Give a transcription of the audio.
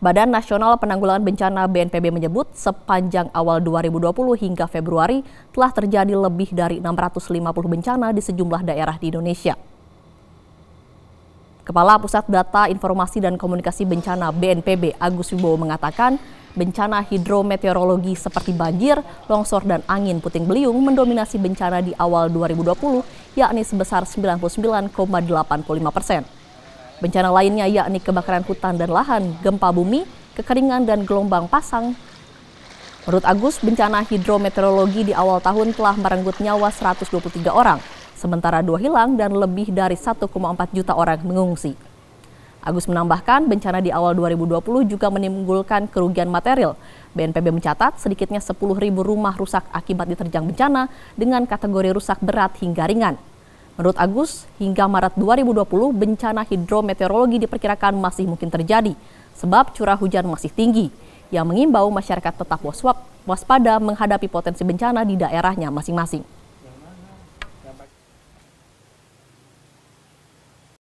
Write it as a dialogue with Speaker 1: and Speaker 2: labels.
Speaker 1: Badan Nasional Penanggulangan Bencana BNPB menyebut sepanjang awal 2020 hingga Februari telah terjadi lebih dari 650 bencana di sejumlah daerah di Indonesia. Kepala Pusat Data Informasi dan Komunikasi Bencana BNPB Agus Wibowo mengatakan bencana hidrometeorologi seperti banjir, longsor, dan angin puting beliung mendominasi bencana di awal 2020, yakni sebesar 99,85 persen. Bencana lainnya yakni kebakaran hutan dan lahan, gempa bumi, kekeringan dan gelombang pasang. Menurut Agus, bencana hidrometeorologi di awal tahun telah merenggut nyawa 123 orang, sementara dua hilang dan lebih dari 1,4 juta orang mengungsi. Agus menambahkan, bencana di awal 2020 juga menimbulkan kerugian material. BNPB mencatat sedikitnya 10.000 rumah rusak akibat diterjang bencana dengan kategori rusak berat hingga ringan. Menurut Agus, hingga Maret 2020 bencana hidrometeorologi diperkirakan masih mungkin terjadi sebab curah hujan masih tinggi yang mengimbau masyarakat tetap waspada menghadapi potensi bencana di daerahnya masing-masing.